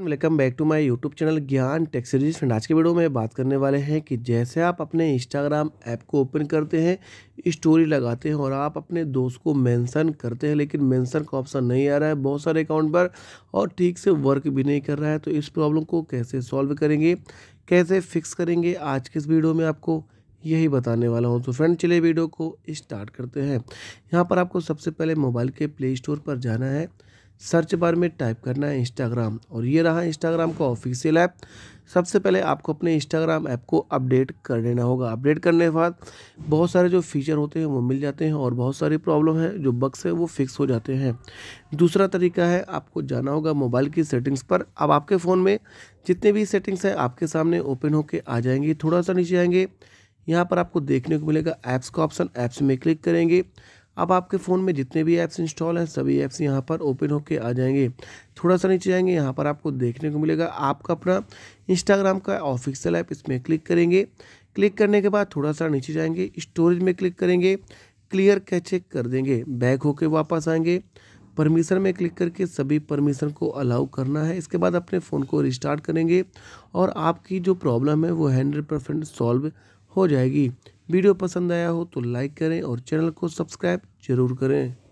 welcome back to my YouTube channel Gyan tech series friend आज के video में बात करने वाले हैं कि जैसे आप अपने इंस्टाग्राम ऐप को ओपन करते हैं स्टोरी लगाते हैं और आप अपने दोस्त को मेंशन करते हैं लेकिन मेंशन का ऑप्शन नहीं आ रहा है बहुत सारे अकाउंट पर और ठीक से वर्क भी नहीं कर रहा है तो इस प्रॉब्लम को कैसे सॉल्व करेंगे कैसे फिक्स करेंगे आज के इस वीडियो में आपको यही बताने वाला हूँ तो फ्रेंड चले वीडियो को स्टार्ट करते हैं यहाँ पर आपको सबसे पहले मोबाइल के प्ले स्टोर पर जाना है सर्च बार में टाइप करना है इंस्टाग्राम और ये रहा इंस्टाग्राम का ऑफिशियल ऐप सबसे पहले आपको अपने इंस्टाग्राम ऐप को अपडेट कर लेना होगा अपडेट करने के बाद बहुत सारे जो फीचर होते हैं वो मिल जाते हैं और बहुत सारी प्रॉब्लम है जो बक्स है वो फिक्स हो जाते हैं दूसरा तरीका है आपको जाना होगा मोबाइल की सेटिंग्स पर अब आपके फ़ोन में जितने भी सेटिंग्स हैं आपके सामने ओपन होकर आ जाएंगे थोड़ा सा नीचे आएंगे यहाँ पर आपको देखने को मिलेगा ऐप्स का ऑप्शन ऐप्स में क्लिक करेंगे अब आपके फ़ोन में जितने भी ऐप्स इंस्टॉल हैं सभी ऐप्स यहाँ पर ओपन होकर आ जाएंगे थोड़ा सा नीचे जाएंगे यहाँ पर आपको देखने को मिलेगा आपका अपना इंस्टाग्राम का ऑफिशियल ऐप इसमें क्लिक करेंगे क्लिक करने के बाद थोड़ा सा नीचे जाएंगे स्टोरेज में क्लिक करेंगे क्लियर कैचे कर देंगे बैक होके वापस आएंगे परमिशन में क्लिक करके सभी परमिशन को अलाउ करना है इसके बाद अपने फ़ोन को रिस्टार्ट करेंगे और आपकी जो प्रॉब्लम है वो हंड्रेड परसेंट सॉल्व हो जाएगी वीडियो पसंद आया हो तो लाइक करें और चैनल को सब्सक्राइब जरूर करें